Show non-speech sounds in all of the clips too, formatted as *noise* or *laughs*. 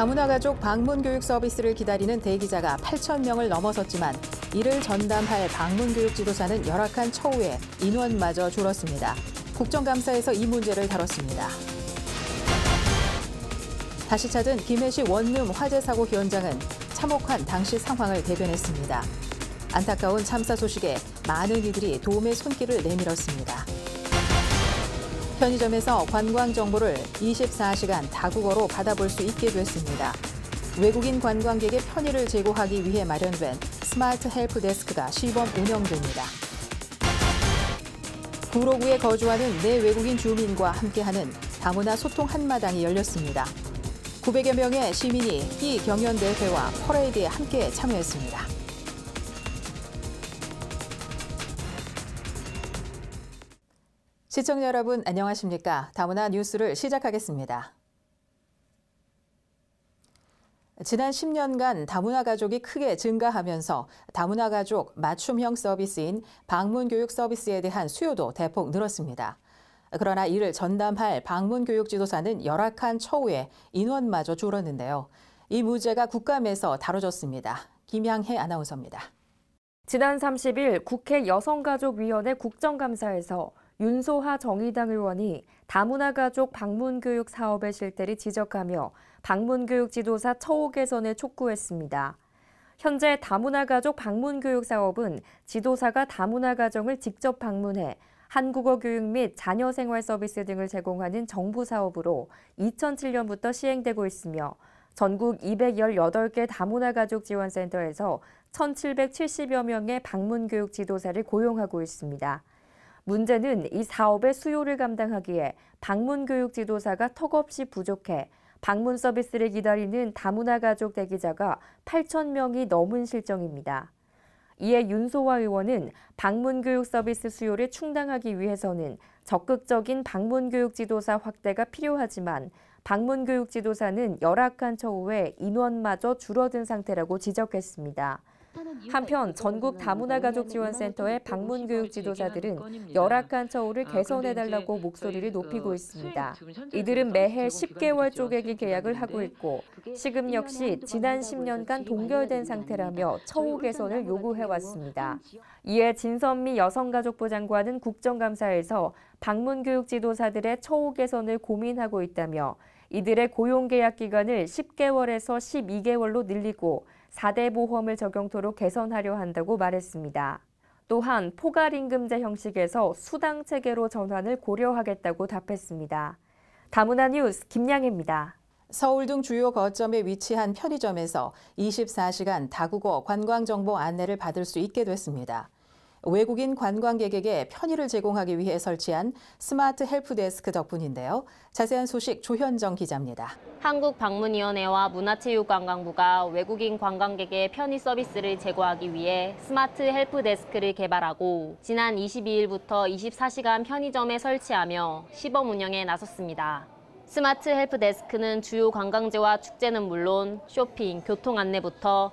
다문화 가족 방문 교육 서비스를 기다리는 대기자가 8천 명을 넘어섰지만 이를 전담할 방문 교육 지도사는 열악한 처우에 인원마저 줄었습니다. 국정감사에서 이 문제를 다뤘습니다. 다시 찾은 김해시 원룸 화재 사고 현장은 참혹한 당시 상황을 대변했습니다. 안타까운 참사 소식에 많은 이들이 도움의 손길을 내밀었습니다. 편의점에서 관광 정보를 24시간 다국어로 받아볼 수 있게 됐습니다. 외국인 관광객의 편의를 제고하기 위해 마련된 스마트 헬프 데스크가 시범 운영됩니다. 구로구에 거주하는 내외국인 네 주민과 함께하는 다문화 소통 한마당이 열렸습니다. 900여 명의 시민이 이 경연대회와 퍼레이드에 함께 참여했습니다. 시청자 여러분 안녕하십니까? 다문화 뉴스를 시작하겠습니다. 지난 10년간 다문화 가족이 크게 증가하면서 다문화 가족 맞춤형 서비스인 방문 교육 서비스에 대한 수요도 대폭 늘었습니다. 그러나 이를 전담할 방문 교육 지도사는 열악한 처우에 인원마저 줄었는데요. 이 문제가 국감에서 다뤄졌습니다. 김양혜 아나운서입니다. 지난 30일 국회 여성가족위원회 국정감사에서 윤소하 정의당 의원이 다문화 가족 방문 교육 사업의 실태를 지적하며 방문 교육 지도사 처우 개선을 촉구했습니다. 현재 다문화 가족 방문 교육 사업은 지도사가 다문화 가정을 직접 방문해 한국어 교육 및 자녀 생활 서비스 등을 제공하는 정부 사업으로 2007년부터 시행되고 있으며 전국 218개 다문화 가족 지원센터에서 1,770여 명의 방문 교육 지도사를 고용하고 있습니다. 문제는 이 사업의 수요를 감당하기에 방문 교육 지도사가 턱없이 부족해 방문 서비스를 기다리는 다문화 가족 대기자가 8천 명이 넘은 실정입니다. 이에 윤소화 의원은 방문 교육 서비스 수요를 충당하기 위해서는 적극적인 방문 교육 지도사 확대가 필요하지만 방문 교육 지도사는 열악한 처우에 인원마저 줄어든 상태라고 지적했습니다. 한편 전국 다문화 가족 지원센터의 방문 교육 지도자들은 열악한 처우를 아, 개선해달라고 그 목소리를 그 높이고 있습니다. 이들은 매해 10개월 쪼개기 계약을 하고 있고 시급 역시 지난 10년간 동결된 상태라며 처우 개선을 요구해왔습니다. 이에 진선미 여성가족부 장관은 국정감사에서 방문 교육 지도사들의 처우 개선을 고민하고 있다며 이들의 고용 계약 기간을 10개월에서 12개월로 늘리고 4대 보험을 적용토록 개선하려 한다고 말했습니다. 또한 포괄임금제 형식에서 수당 체계로 전환을 고려하겠다고 답했습니다. 다문화 뉴스 김양입니다. 서울 등 주요 거점에 위치한 편의점에서 24시간 다국어 관광정보 안내를 받을 수 있게 됐습니다. 외국인 관광객에게 편의를 제공하기 위해 설치한 스마트 헬프데스크 덕분인데요. 자세한 소식 조현정 기자입니다. 한국방문위원회와 문화체육관광부가 외국인 관광객의 편의 서비스를 제고하기 위해 스마트 헬프데스크를 개발하고 지난 22일부터 24시간 편의점에 설치하며 시범 운영에 나섰습니다. 스마트 헬프데스크는 주요 관광지와 축제는 물론 쇼핑, 교통 안내부터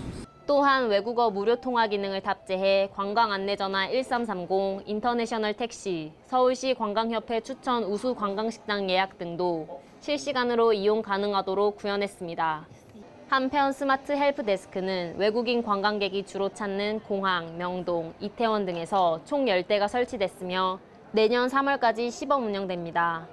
또한 외국어 무료 통화 기능을 탑재해 관광 안내 전화 1330, 인터내셔널 택시, 서울시 관광협회 추천 우수 관광식당 예약 등도 실시간으로 이용 가능하도록 구현했습니다. 한편 스마트 헬프 데스크는 외국인 관광객이 주로 찾는 공항, 명동, 이태원 등에서 총 10대가 설치됐으며 내년 3월까지 시범 운영됩니다.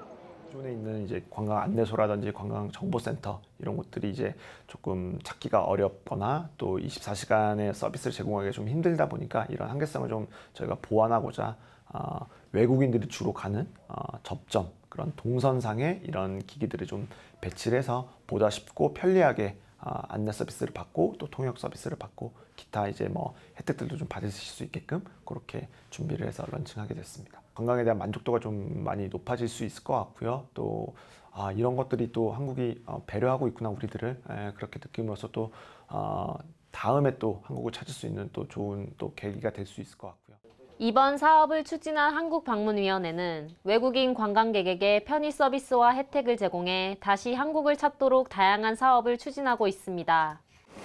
기존에 있는 이제 관광 안내소라든지 관광 정보센터 이런 곳들이 이제 조금 찾기가 어렵거나 또 24시간의 서비스를 제공하기가 좀 힘들다 보니까 이런 한계성을 좀 저희가 보완하고자 어, 외국인들이 주로 가는 어, 접점 그런 동선상에 이런 기기들을 좀 배치를 해서 보다 쉽고 편리하게 어, 안내 서비스를 받고 또 통역 서비스를 받고 기타 이제 뭐 혜택들도 좀 받으실 수 있게끔 그렇게 준비를 해서 런칭하게 됐습니다. 건강에 대한 만족도가 좀 많이 높아질 수 있을 것 같고요. 또 아, 이런 것들이 또 한국이 어, 배려하고 있구나 우리들을 에, 예, 그렇게 느낌으로써 또 아, 다음에 또 한국을 찾을 수 있는 또 좋은 또 계기가 될 수 있을 것 같고요. 이번 사업을 추진한 한국방문위원회는 외국인 관광객에게 편의 서비스와 혜택을 제공해 다시 한국을 찾도록 다양한 사업을 추진하고 있습니다.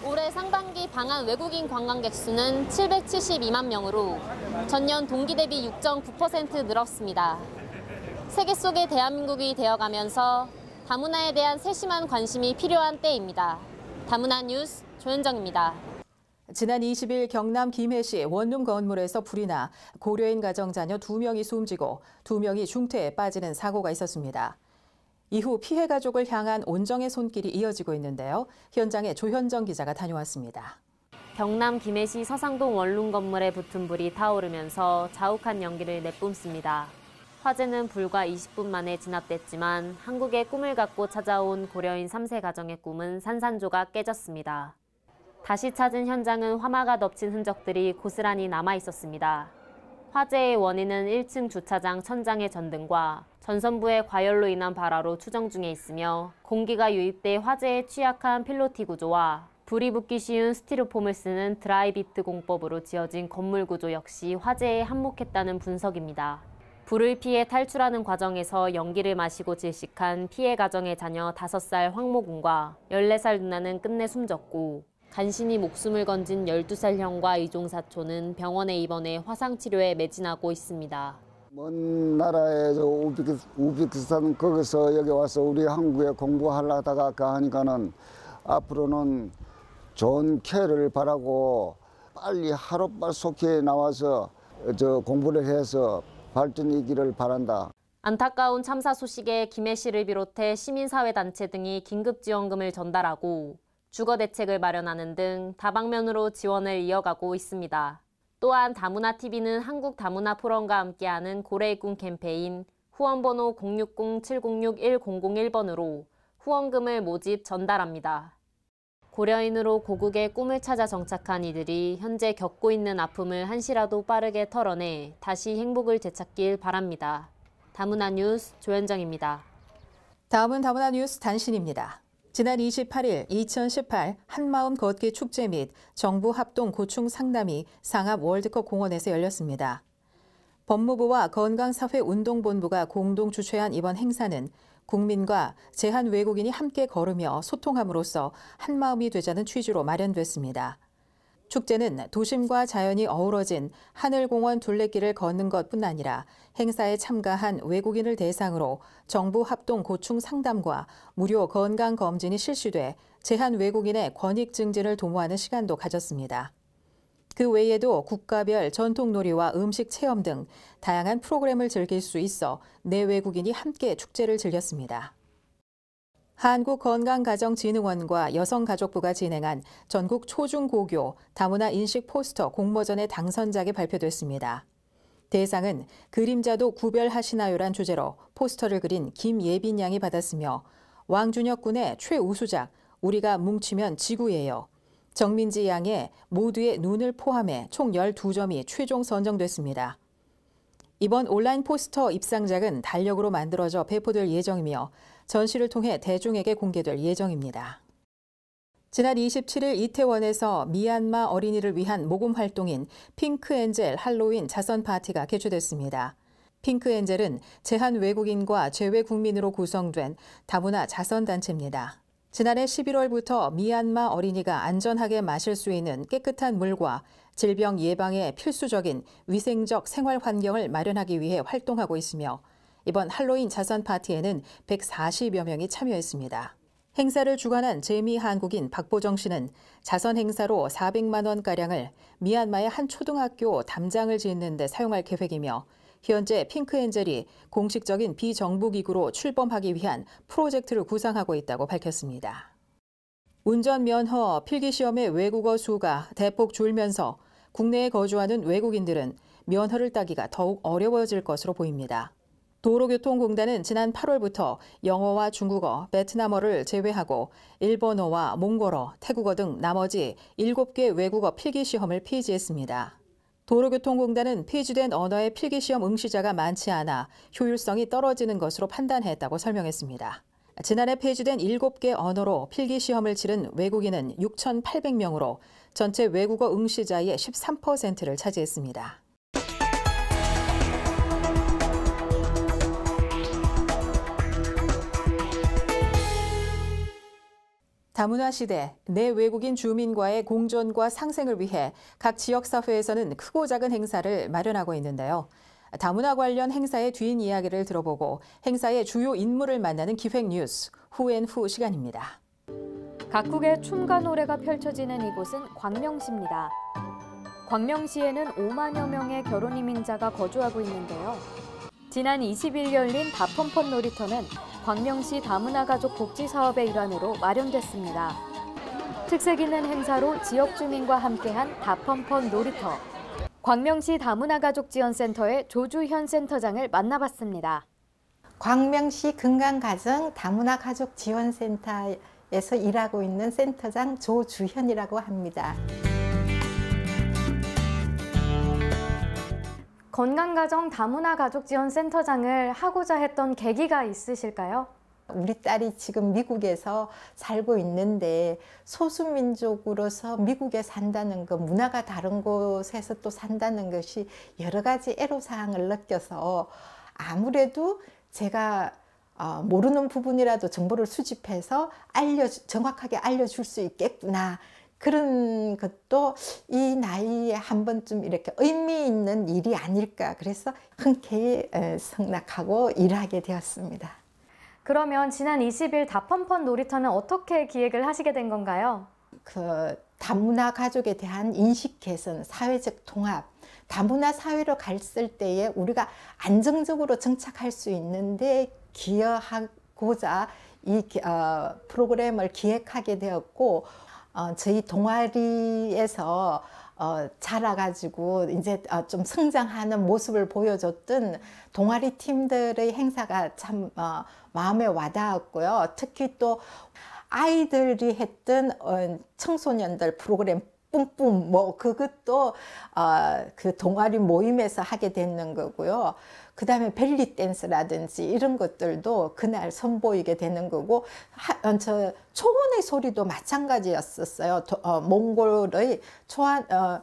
올해 상반기 방한 외국인 관광객 수는 772만 명으로 전년 동기 대비 6.9% 늘었습니다. 세계 속의 대한민국이 되어가면서 다문화에 대한 세심한 관심이 필요한 때입니다. 다문화 뉴스 조현정입니다. 지난 20일 경남 김해시 원룸 건물에서 불이 나 고려인 가정 자녀 2명이 숨지고 2명이 중태에 빠지는 사고가 있었습니다. 이후 피해 가족을 향한 온정의 손길이 이어지고 있는데요. 현장에 조현정 기자가 다녀왔습니다. 경남 김해시 서상동 원룸 건물에 붙은 불이 타오르면서 자욱한 연기를 내뿜습니다. 화재는 불과 20분 만에 진압됐지만 한국의 꿈을 갖고 찾아온 고려인 3세 가정의 꿈은 산산조각 깨졌습니다. 다시 찾은 현장은 화마가 덮친 흔적들이 고스란히 남아 있었습니다. 화재의 원인은 1층 주차장 천장의 전등과 전선부의 과열로 인한 발화로 추정 중에 있으며 공기가 유입돼 화재에 취약한 필로티 구조와 불이 붙기 쉬운 스티로폼을 쓰는 드라이비트 공법으로 지어진 건물 구조 역시 화재에 한몫했다는 분석입니다. 불을 피해 탈출하는 과정에서 연기를 마시고 질식한 피해 가정의 자녀 5살 황모군과 14살 누나는 끝내 숨졌고 간신히 목숨을 건진 12살 형과 이종사촌은 병원에 입원해 화상치료에 매진하고 있습니다. 먼 나라에서 우즈베키스, 탄 거기서 여기 와서 우리 한국에 공부하려다가 가하니까는 그 앞으로는 좋은 캐를 바라고 빨리 하루빨속히 나와서 저 공부를 해서 발전이기를 바란다. 안타까운 참사 소식에 김해 씨를 비롯해 시민사회단체 등이 긴급지원금을 전달하고 주거 대책을 마련하는 등 다방면으로 지원을 이어가고 있습니다. 또한 다문화TV는 한국다문화포럼과 함께하는 고래군 캠페인 후원번호 060-706-1001번으로 후원금을 모집 전달합니다. 고려인으로 고국의 꿈을 찾아 정착한 이들이 현재 겪고 있는 아픔을 한시라도 빠르게 털어내 다시 행복을 되찾길 바랍니다. 다문화 뉴스 조현정입니다. 다음은 다문화 뉴스 단신입니다. 지난 28일 2018 한마음 걷기 축제 및 정부 합동 고충 상담이 상암 월드컵 공원에서 열렸습니다. 법무부와 건강사회운동본부가 공동 주최한 이번 행사는 국민과 제한 외국인이 함께 걸으며 소통함으로써 한마음이 되자는 취지로 마련됐습니다. 축제는 도심과 자연이 어우러진 하늘공원 둘레길을 걷는 것뿐 아니라 행사에 참가한 외국인을 대상으로 정부 합동 고충 상담과 무료 건강 검진이 실시돼 제한 외국인의 권익 증진을 도모하는 시간도 가졌습니다. 그 외에도 국가별 전통 놀이와 음식 체험 등 다양한 프로그램을 즐길 수 있어 내외국인이 함께 축제를 즐겼습니다. 한국건강가정진흥원과 여성가족부가 진행한 전국 초중고교 다문화 인식 포스터 공모전의 당선작이 발표됐습니다. 대상은 그림자도 구별하시나요란 주제로 포스터를 그린 김예빈 양이 받았으며 왕준혁 군의 최우수작 우리가 뭉치면 지구예요. 정민지 양의 모두의 눈을 포함해 총 12점이 최종 선정됐습니다. 이번 온라인 포스터 입상작은 달력으로 만들어져 배포될 예정이며 전시를 통해 대중에게 공개될 예정입니다. 지난 27일 이태원에서 미얀마 어린이를 위한 모금 활동인 핑크 엔젤 할로윈 자선 파티가 개최됐습니다. 핑크 엔젤은 제한 외국인과 제외 국민으로 구성된 다문화 자선 단체입니다. 지난해 11월부터 미얀마 어린이가 안전하게 마실 수 있는 깨끗한 물과 질병 예방에 필수적인 위생적 생활 환경을 마련하기 위해 활동하고 있으며 이번 할로윈 자선 파티에는 140여 명이 참여했습니다. 행사를 주관한 재미 한국인 박보정 씨는 자선 행사로 400만 원가량을 미얀마의 한 초등학교 담장을 짓는 데 사용할 계획이며 현재 핑크엔젤이 공식적인 비정부기구로 출범하기 위한 프로젝트를 구상하고 있다고 밝혔습니다. 운전 면허 필기 시험의 외국어 수가 대폭 줄면서 국내에 거주하는 외국인들은 면허를 따기가 더욱 어려워질 것으로 보입니다. 도로교통공단은 지난 8월부터 영어와 중국어, 베트남어를 제외하고 일본어와 몽골어, 태국어 등 나머지 7개 외국어 필기시험을 폐지했습니다. 도로교통공단은 폐지된 언어의 필기시험 응시자가 많지 않아 효율성이 떨어지는 것으로 판단했다고 설명했습니다. 지난해 폐지된 7개 언어로 필기시험을 치른 외국인은 6,800명으로 전체 외국어 응시자의 13%를 차지했습니다. 다문화 시대, 내 외국인 주민과의 공존과 상생을 위해 각 지역사회에서는 크고 작은 행사를 마련하고 있는데요. 다문화 관련 행사의 뒷이야기를 들어보고 행사의 주요 인물을 만나는 기획 뉴스 후앤후 시간입니다. 각국의 춤과 노래가 펼쳐지는 이곳은 광명시입니다. 광명시에는 5만여 명의 결혼 이민자가 거주하고 있는데요. 지난 20일 열린 다펌펀 놀이터는 광명시 다문화 가족 복지 사업의 일환으로 마련됐습니다. 특색 있는 행사로 지역 주민과 함께한 다펌펀 놀이터. 광명시 다문화 가족 지원센터의 조주현 센터장을 만나봤습니다. 광명시 금강가정 다문화 가족 지원센터에서 일하고 있는 센터장 조주현이라고 합니다. 건강가정 다문화 가족지원센터장을 하고자 했던 계기가 있으실까요? 우리 딸이 지금 미국에서 살고 있는데 소수민족으로서 미국에 산다는 것, 문화가 다른 곳에서 또 산다는 것이 여러 가지 애로사항을 느껴서 아무래도 제가 어, 모르는 부분이라도 정보를 수집해서 알려 정확하게 알려줄 수 있겠구나 그런 것도 이 나이에 한 번쯤 이렇게 의미 있는 일이 아닐까 그래서 흔쾌히 승낙하고 일하게 되었습니다. 그러면 지난 20일 다펀펀 놀이터는 어떻게 기획을 하시게 된 건가요? 그 다문화 가족에 대한 인식 개선, 사회적 통합, 다문화 사회로 갔을 때에 우리가 안정적으로 정착할 수 있는데 기여하고자 이 어, 프로그램을 기획하게 되었고 어, 저희 동아리에서 어, 자라가지고 이제 어, 좀 성장하는 모습을 보여줬던 동아리 팀들의 행사가 참 어, 마음에 와닿았고요. 특히 또 아이들이 했던 어, 청소년들 프로그램 뿜뿜 뭐 그것도 아 그 동아리 모임에서 하게 되는 거고요. 그 다음에 벨리 댄스라든지 이런 것들도 그날 선보이게 되는 거고 하, 어, 저 초원의 소리도 마찬가지였었어요. 도, 어, 몽골의 초원 어,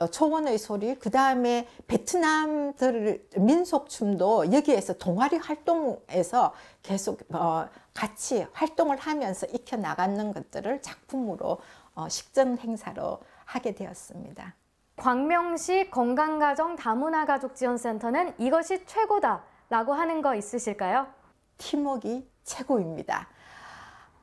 어, 초원의 소리 그 다음에 베트남들 민속춤도 여기에서 동아리 활동에서 계속 어, 같이 활동을 하면서 익혀나가는 것들을 작품으로 어, 식전 행사로 하게 되었습니다. 광명시 건강가정 다문화 가족 지원센터는 이것이 최고다 라고 하는 거 있으실까요? 팀웍이 최고입니다.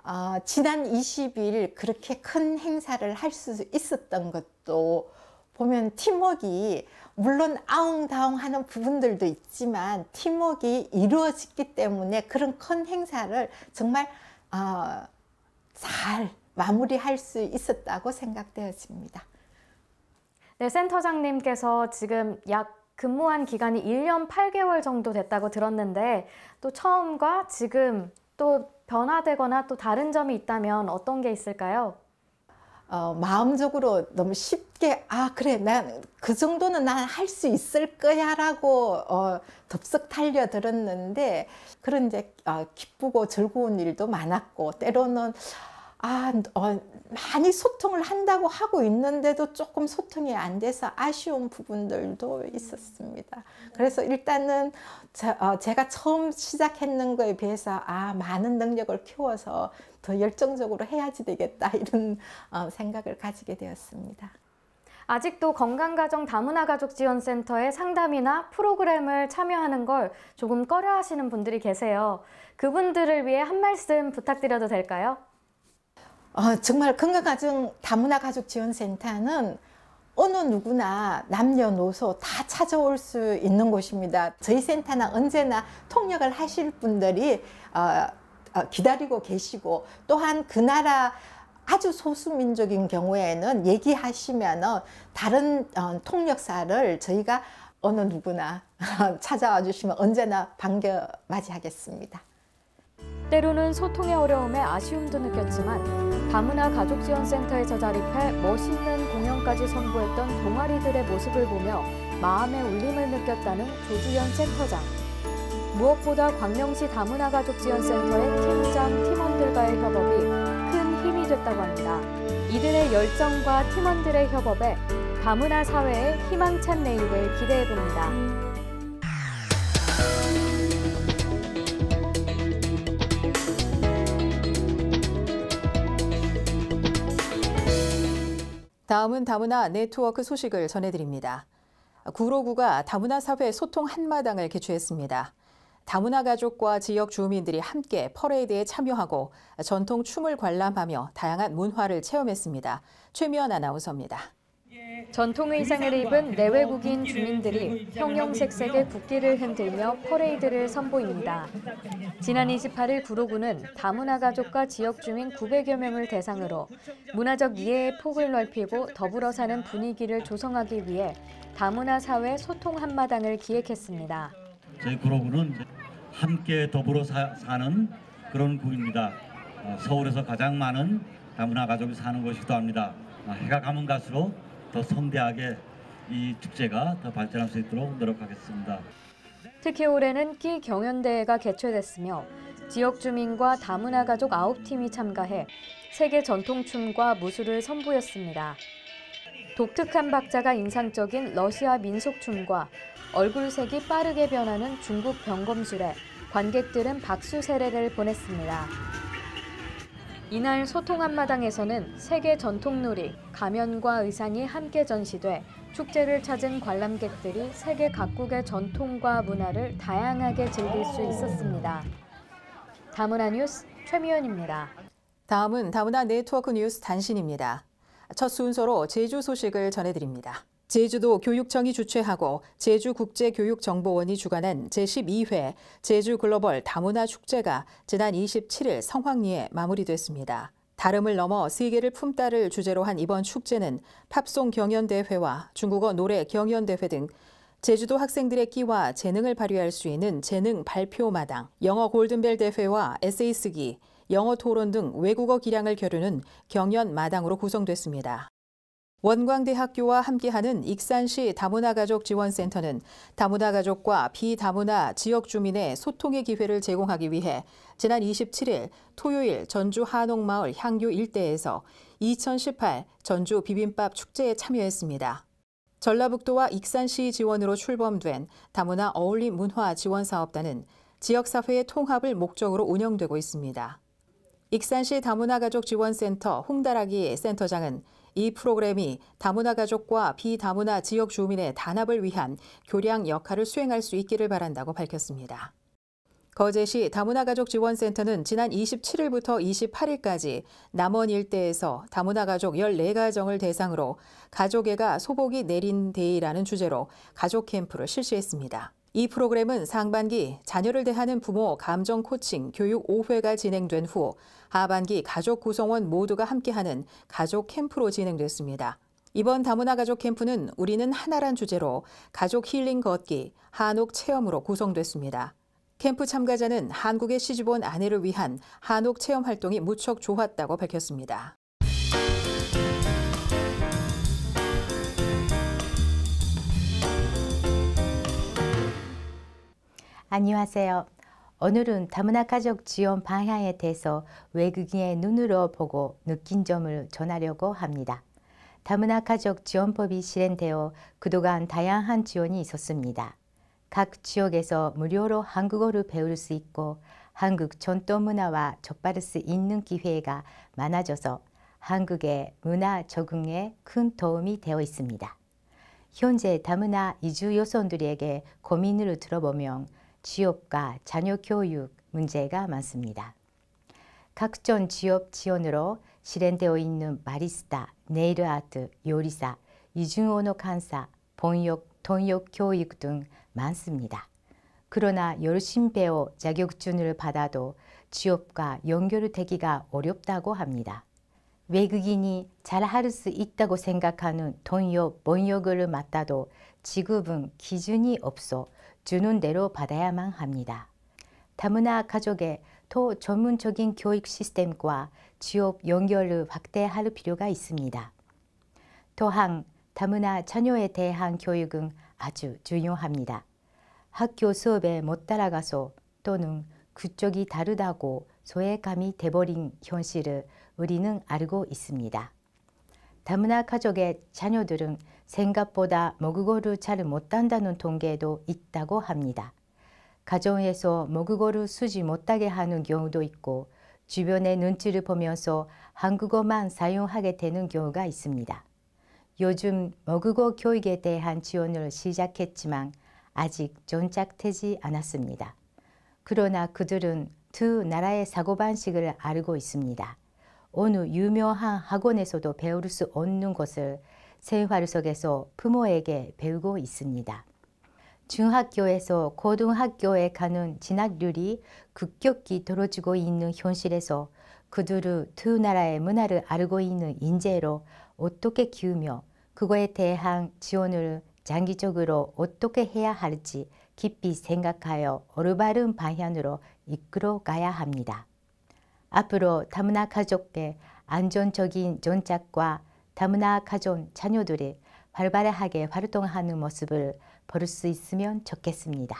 어, 지난 20일 그렇게 큰 행사를 할 수 있었던 것도 보면 팀웍이 물론 아웅다웅 하는 부분들도 있지만 팀웍이 이루어졌기 때문에 그런 큰 행사를 정말 어, 잘 마무리할 수 있었다고 생각되었습니다 네, 센터장님께서 지금 약 근무한 기간이 1년 8개월 정도 됐다고 들었는데 또 처음과 지금 또 변화되거나 또 다른 점이 있다면 어떤 게 있을까요? 어, 마음적으로 너무 쉽게 아 그래 난 그 정도는 난 할 수 있을 거야 라고 어, 덥석 탈려 들었는데 그런 이제 어, 기쁘고 즐거운 일도 많았고 때로는 아, 어, 많이 소통을 한다고 하고 있는데도 조금 소통이 안 돼서 아쉬운 부분들도 있었습니다. 그래서 일단은 저, 어, 제가 처음 시작했는 거에 비해서 아 많은 능력을 키워서 더 열정적으로 해야지 되겠다 *laughs* 이런 어, 생각을 가지게 되었습니다. 아직도 건강가정 다문화 가족 지원센터의 상담이나 프로그램을 참여하는 걸 조금 꺼려 하시는 분들이 계세요. 그분들을 위해 한 말씀 부탁드려도 될까요? 어, 정말 건강가정 다문화 가족 지원센터는 어느 누구나 남녀노소 다 찾아올 수 있는 곳입니다. 저희 센터는 언제나 통역을 하실 분들이 어, 어, 기다리고 계시고 또한 그 나라 아주 소수민족인 경우에는 얘기하시면 다른 어, 통역사를 저희가 어느 누구나 *laughs* 찾아와 주시면 언제나 반겨 맞이하겠습니다. 때로는 소통의 어려움에 아쉬움도 느꼈지만 다문화 가족지원센터에서 자립해 멋있는 공연까지 선보였던 동아리들의 모습을 보며 마음의 울림을 느꼈다는 조주연 센터장. 무엇보다 광명시 다문화 가족지원센터의 팀장, 팀원들과의 협업이 큰 힘이 됐다고 합니다. 이들의 열정과 팀원들의 협업에 다문화 사회의 희망찬 내일을 기대해 봅니다. 다음은 다문화 네트워크 소식을 전해드립니다. 구로구가 다문화 사회 소통 한마당을 개최했습니다. 다문화 가족과 지역 주민들이 함께 퍼레이드에 참여하고 전통 춤을 관람하며 다양한 문화를 체험했습니다. 최미연 아나운서입니다. 전통 의상을 입은 내외국인 주민들이 형형색색의 국기를 흔들며 퍼레이드를 선보입니다. 지난 28일 구로구는 다문화 가족과 지역 주민 900여 명을 대상으로 문화적 이해의 폭을 넓히고 더불어 사는 분위기를 조성하기 위해 다문화 사회 소통 한마당을 기획했습니다. 저희 구로구는 함께 더불어 사, 는 그런 구입니다. 어, 서울에서 가장 많은 다문화 가족이 사는 곳이기도 합니다. 아, 해가 가면 갈수록 더선대하게이 축제가 더 발전할 수 있도록 노력하겠습니다. 특히 올해는 끼 경연대회가 개최됐으며 지역 주민과 다문화 가족 9팀이 참가해 세계 전통춤과 무술을 선보였습니다. 독특한 박자가 인상적인 러시아 민속춤과 얼굴색이 빠르게 변하는 중국 병검술에 관객들은 박수 세례를 보냈습니다. 이날 소통 한마당에서는 세계 전통놀이, 가면과 의상이 함께 전시돼 축제를 찾은 관람객들이 세계 각국의 전통과 문화를 다양하게 즐길 수 있었습니다. 다문화 뉴스 최미연입니다. 다음은 다문화 네트워크 뉴스 단신입니다. 첫 순서로 제주 소식을 전해드립니다. 제주도 교육청이 주최하고 제주국제교육정보원이 주관한 제12회 제주 글로벌 다문화 축제가 지난 27일 성황리에 마무리됐습니다. 다름을 넘어 세계를 품다를 주제로 한 이번 축제는 팝송 경연대회와 중국어 노래 경연대회 등 제주도 학생들의 끼와 재능을 발휘할 수 있는 재능 발표 마당, 영어 골든벨 대회와 에세이 쓰기, 영어 토론 등 외국어 기량을 겨루는 경연 마당으로 구성됐습니다. 원광대학교와 함께하는 익산시 다문화 가족 지원센터는 다문화 가족과 비다문화 지역 주민의 소통의 기회를 제공하기 위해 지난 27일 토요일 전주 한옥마을 향교 일대에서 2018 전주 비빔밥 축제에 참여했습니다. 전라북도와 익산시 지원으로 출범된 다문화 어울림 문화 지원 사업단은 지역사회의 통합을 목적으로 운영되고 있습니다. 익산시 다문화 가족 지원센터 홍다라기 센터장은 이 프로그램이 다문화 가족과 비다문화 지역 주민의 단합을 위한 교량 역할을 수행할 수 있기를 바란다고 밝혔습니다. 거제시 다문화 가족 지원센터는 지난 27일부터 28일까지 남원 일대에서 다문화 가족 14가정을 대상으로 가족애가 소복이 내린 데이라는 주제로 가족 캠프를 실시했습니다. 이 프로그램은 상반기 자녀를 대하는 부모 감정 코칭 교육 5회가 진행된 후 하반기 가족 구성원 모두가 함께하는 가족 캠프로 진행됐습니다. 이번 다문화 가족 캠프는 우리는 하나란 주제로 가족 힐링 걷기, 한옥 체험으로 구성됐습니다. 캠프 참가자는 한국에 시집온 아내를 위한 한옥 체험 활동이 무척 좋았다고 밝혔습니다. 안녕하세요. 오늘은 다문화 가족 지원 방향에 대해서 외국인의 눈으로 보고 느낀 점을 전하려고 합니다. 다문화 가족 지원법이 실행되어 그동안 다양한 지원이 있었습니다. 각 지역에서 무료로 한국어를 배울 수 있고 한국 전통 문화와 접할 수 있는 기회가 많아져서 한국의 문화 적응에 큰 도움이 되어 있습니다. 현재 다문화 이주 요성들에게 고민을 들어보면 취업과 자녀 교육 문제가 많습니다. 각종 취업 지원으로 실행되어 있는 바리스타, 네일 아트, 요리사, 이중언어 강사, 번역, 통역 교육 등 많습니다. 그러나 열심 배워 자격증을 받아도 취업과 연결되기가 어렵다고 합니다. 외국인이 잘할 수 있다고 생각하는 통역, 번역을 맡아도 지급은 기준이 없어 주는 대로 받아야만 합니다. 다문화 가족의 더 전문적인 교육 시스템과 취업 연결을 확대할 필요가 있습니다. 또한 다문화 자녀에 대한 교육은 아주 중요합니다. 학교 수업에 못 따라가서 또는 그쪽이 다르다고 소외감이 돼버린 현실을 우리는 알고 있습니다. 다문화 가족의 자녀들은 생각보다 모국어를 잘 못한다는 통계도 있다고 합니다. 가정에서 모국어를 쓰지 못하게 하는 경우도 있고 주변의 눈치를 보면서 한국어만 사용하게 되는 경우가 있습니다. 요즘 모국어 교육에 대한 지원을 시작했지만 아직 정착되지 않았습니다. 그러나 그들은 두 나라의 사고방식을 알고 있습니다. 어느 유명한 학원에서도 배울 수 없는 것을 생활 속에서 부모에게 배우고 있습니다. 중학교에서 고등학교에 가는 진학률이 급격히 떨어지고 있는 현실에서 그들을 두 나라의 문화를 알고 있는 인재로 어떻게 키우며 그거에 대한 지원을 장기적으로 어떻게 해야 할지 깊이 생각하여 올바른 방향으로 이끌어 가야 합니다. 앞으로 다문화 가족의 안전적인 존작과 다문화 가족 자녀들이 활발하게 활동하는 모습을 볼 수 있으면 좋겠습니다.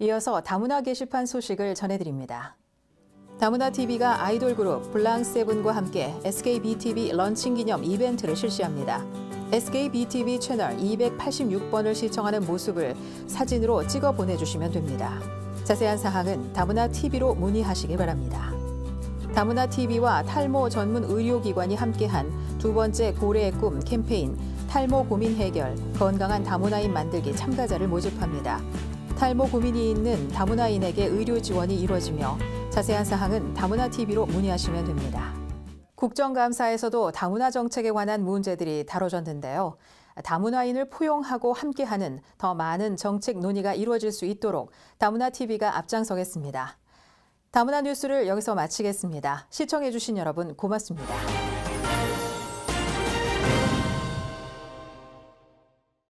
이어서 다문화 게시판 소식을 전해드립니다. 다문화TV가 아이돌 그룹 블랑세븐과 함께 SKBTV 런칭 기념 이벤트를 실시합니다. SKBTV 채널 286번을 시청하는 모습을 사진으로 찍어 보내주시면 됩니다. 자세한 사항은 다문화 TV로 문의하시기 바랍니다. 다문화 TV와 탈모 전문 의료기관이 함께한 두 번째 고래의 꿈 캠페인 탈모 고민 해결, 건강한 다문화인 만들기 참가자를 모집합니다. 탈모 고민이 있는 다문화인에게 의료 지원이 이루어지며 자세한 사항은 다문화 TV로 문의하시면 됩니다. 국정감사에서도 다문화 정책에 관한 문제들이 다뤄졌는데요. 다문화인을 포용하고 함께하는 더 많은 정책 논의가 이루어질 수 있도록 다문화TV가 앞장서겠습니다. 다문화 뉴스를 여기서 마치겠습니다. 시청해주신 여러분 고맙습니다.